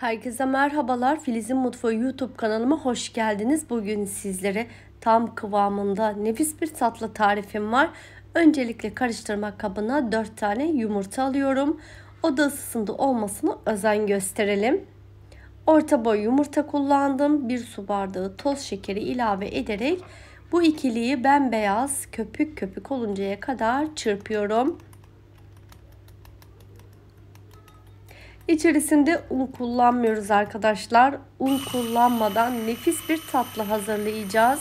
Herkese merhabalar. Filiz'in Mutfağı YouTube kanalıma hoş geldiniz. Bugün sizlere tam kıvamında nefis bir tatlı tarifim var. Öncelikle karıştırma kabına 4 tane yumurta alıyorum. Oda ısısında olmasını özen gösterelim. Orta boy yumurta kullandım. 1 su bardağı toz şekeri ilave ederek bu ikiliyi bembeyaz köpük köpük oluncaya kadar çırpıyorum. İçerisinde un kullanmıyoruz arkadaşlar. Un kullanmadan nefis bir tatlı hazırlayacağız.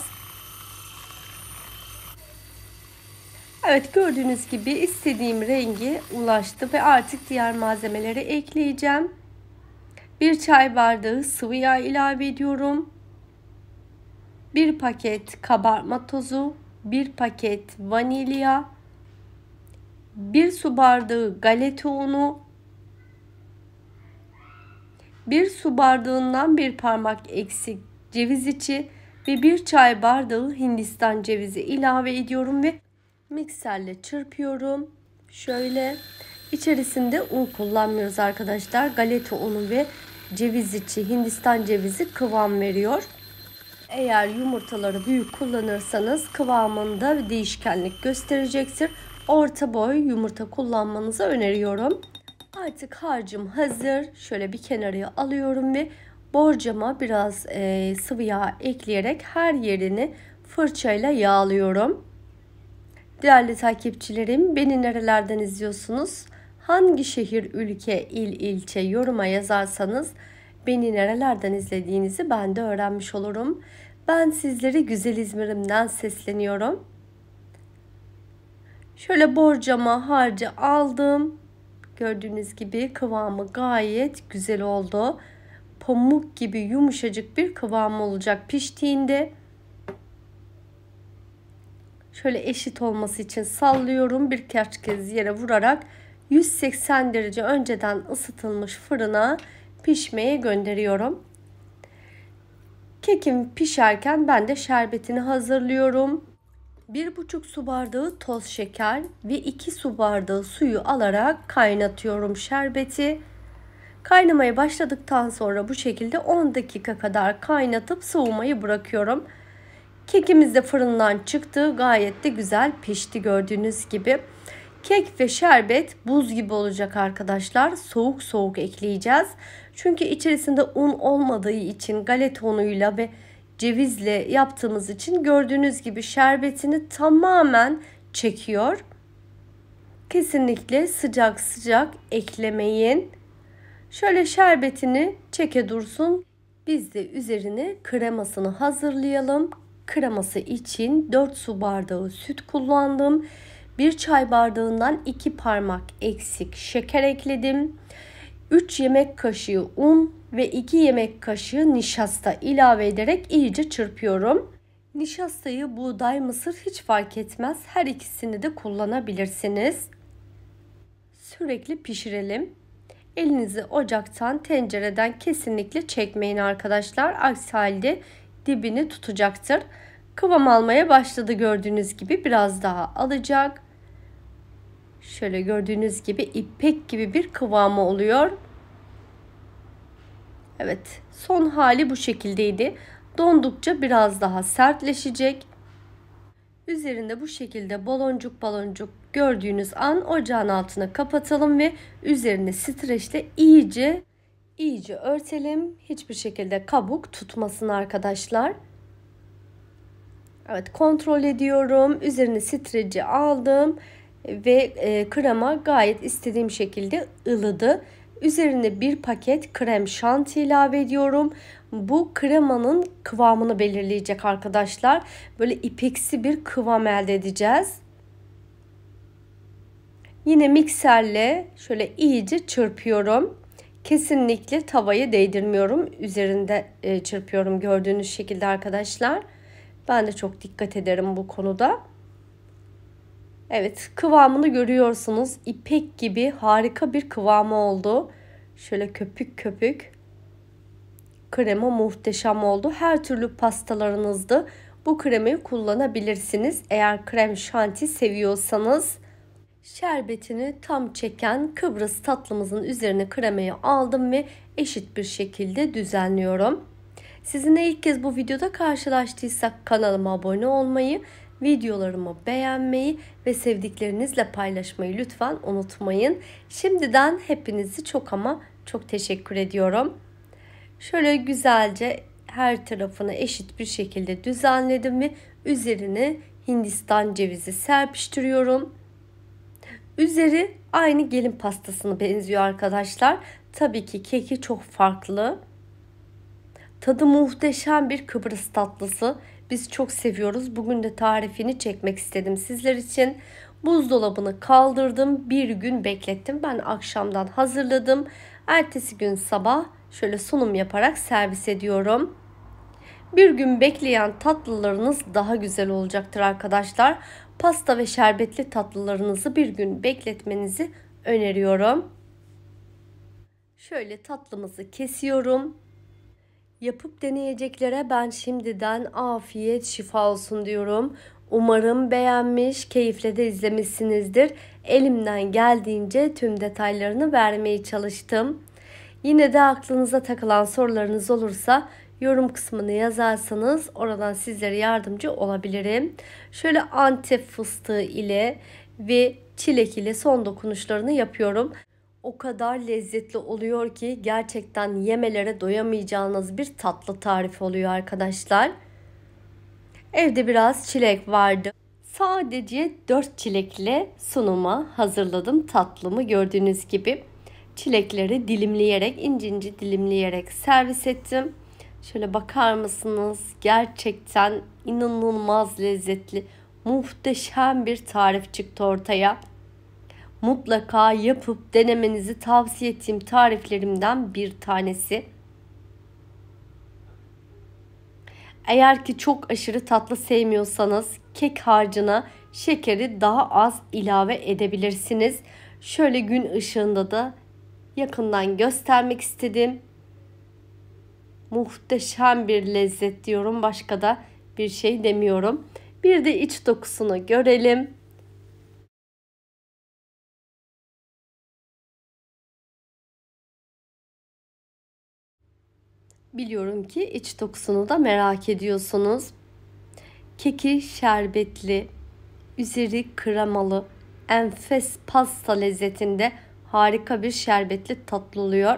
Evet gördüğünüz gibi istediğim rengi ulaştı ve artık diğer malzemeleri ekleyeceğim. Bir çay bardağı sıvı yağ ilave ediyorum. Bir paket kabartma tozu, bir paket vanilya, bir su bardağı galeta unu, bir su bardağından bir parmak eksik ceviz içi ve bir çay bardağı hindistan cevizi ilave ediyorum ve mikserle çırpıyorum. Şöyle içerisinde un kullanmıyoruz arkadaşlar. Galeta unu ve ceviz içi, hindistan cevizi kıvam veriyor. Eğer yumurtaları büyük kullanırsanız kıvamında değişkenlik gösterecektir. Orta boy yumurta kullanmanızı öneriyorum. Artık harcım hazır. Şöyle bir kenarıya alıyorum ve borcama biraz e, sıvı yağ ekleyerek her yerini fırçayla yağlıyorum. Değerli takipçilerim beni nerelerden izliyorsunuz? Hangi şehir, ülke, il, ilçe yoruma yazarsanız beni nerelerden izlediğinizi ben de öğrenmiş olurum. Ben sizleri güzel İzmir'imden sesleniyorum. Şöyle borcama harcı aldım. Gördüğünüz gibi kıvamı gayet güzel oldu. Pamuk gibi yumuşacık bir kıvam olacak piştiğinde. Şöyle eşit olması için sallıyorum. Birkaç kez yere vurarak 180 derece önceden ısıtılmış fırına pişmeye gönderiyorum. Kekim pişerken ben de şerbetini hazırlıyorum. 1,5 su bardağı toz şeker ve 2 su bardağı suyu alarak kaynatıyorum şerbeti. Kaynamaya başladıktan sonra bu şekilde 10 dakika kadar kaynatıp soğumayı bırakıyorum. Kekimiz de fırından çıktı. Gayet de güzel pişti gördüğünüz gibi. Kek ve şerbet buz gibi olacak arkadaşlar. Soğuk soğuk ekleyeceğiz. Çünkü içerisinde un olmadığı için galeta unuyla ve cevizle yaptığımız için gördüğünüz gibi şerbetini tamamen çekiyor. Kesinlikle sıcak sıcak eklemeyin. Şöyle şerbetini çeke dursun. Biz de üzerine kremasını hazırlayalım. Kreması için 4 su bardağı süt kullandım. 1 çay bardağından 2 parmak eksik şeker ekledim. 3 yemek kaşığı un, ve 2 yemek kaşığı nişasta ilave ederek iyice çırpıyorum. Nişastayı buğday mısır hiç fark etmez her ikisini de kullanabilirsiniz. Sürekli pişirelim. Elinizi ocaktan tencereden kesinlikle çekmeyin arkadaşlar. Aksi halde dibini tutacaktır. Kıvam almaya başladı gördüğünüz gibi biraz daha alacak. Şöyle gördüğünüz gibi ipek gibi bir kıvamı oluyor. Evet son hali bu şekildeydi. Dondukça biraz daha sertleşecek. Üzerinde bu şekilde baloncuk baloncuk gördüğünüz an ocağın altına kapatalım ve üzerine streçle iyice iyice örtelim. Hiçbir şekilde kabuk tutmasın arkadaşlar. Evet kontrol ediyorum. Üzerine streci aldım ve e, krema gayet istediğim şekilde ılıdı. Üzerine bir paket krem şanti ilave ediyorum. Bu kremanın kıvamını belirleyecek arkadaşlar. Böyle ipeksi bir kıvam elde edeceğiz. Yine mikserle şöyle iyice çırpıyorum. Kesinlikle tavayı değdirmiyorum. Üzerinde e, çırpıyorum gördüğünüz şekilde arkadaşlar. Ben de çok dikkat ederim bu konuda. Evet kıvamını görüyorsunuz. İpek gibi harika bir kıvamı oldu. Şöyle köpük köpük. Krema muhteşem oldu. Her türlü pastalarınızda bu kremi kullanabilirsiniz. Eğer krem şanti seviyorsanız. Şerbetini tam çeken Kıbrıs tatlımızın üzerine kremayı aldım ve eşit bir şekilde düzenliyorum. Sizinle ilk kez bu videoda karşılaştıysak kanalıma abone olmayı videolarımı beğenmeyi ve sevdiklerinizle paylaşmayı lütfen unutmayın. Şimdiden hepinizi çok ama çok teşekkür ediyorum. Şöyle güzelce her tarafını eşit bir şekilde düzenledim ve üzerine Hindistan cevizi serpiştiriyorum. Üzeri aynı gelin pastasını benziyor arkadaşlar. Tabii ki keki çok farklı. Tadı muhteşem bir Kıbrıs tatlısı. Biz çok seviyoruz. Bugün de tarifini çekmek istedim sizler için. Buzdolabını kaldırdım. Bir gün beklettim. Ben akşamdan hazırladım. Ertesi gün sabah şöyle sunum yaparak servis ediyorum. Bir gün bekleyen tatlılarınız daha güzel olacaktır arkadaşlar. Pasta ve şerbetli tatlılarınızı bir gün bekletmenizi öneriyorum. Şöyle tatlımızı kesiyorum. Yapıp deneyeceklere ben şimdiden afiyet şifa olsun diyorum. Umarım beğenmiş, keyifle de izlemişsinizdir. Elimden geldiğince tüm detaylarını vermeye çalıştım. Yine de aklınıza takılan sorularınız olursa yorum kısmını yazarsanız oradan sizlere yardımcı olabilirim. Şöyle antep fıstığı ile ve çilek ile son dokunuşlarını yapıyorum o kadar lezzetli oluyor ki gerçekten yemelere doyamayacağınız bir tatlı tarifi oluyor arkadaşlar. Evde biraz çilek vardı. Sadece 4 çilekle sunuma hazırladım tatlımı gördüğünüz gibi. Çilekleri dilimleyerek ince ince dilimleyerek servis ettim. Şöyle bakar mısınız? Gerçekten inanılmaz lezzetli, muhteşem bir tarif çıktı ortaya mutlaka yapıp denemenizi tavsiye ettiğim tariflerimden bir tanesi. Eğer ki çok aşırı tatlı sevmiyorsanız kek harcına şekeri daha az ilave edebilirsiniz. Şöyle gün ışığında da yakından göstermek istedim. Muhteşem bir lezzet diyorum. Başka da bir şey demiyorum. Bir de iç dokusunu görelim. Biliyorum ki iç dokusunu da merak ediyorsunuz. Keki şerbetli, üzeri kremalı, enfes pasta lezzetinde harika bir şerbetli tatlı oluyor.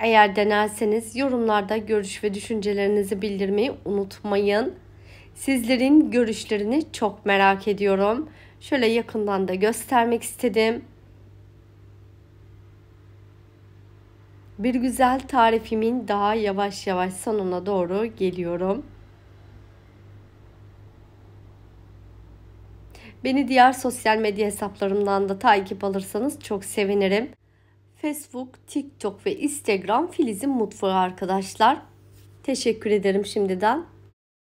Eğer denerseniz yorumlarda görüş ve düşüncelerinizi bildirmeyi unutmayın. Sizlerin görüşlerini çok merak ediyorum. Şöyle yakından da göstermek istedim. Bir güzel tarifimin daha yavaş yavaş sonuna doğru geliyorum. Beni diğer sosyal medya hesaplarımdan da takip alırsanız çok sevinirim. Facebook, TikTok ve Instagram Filiz'in mutfağı arkadaşlar. Teşekkür ederim şimdiden.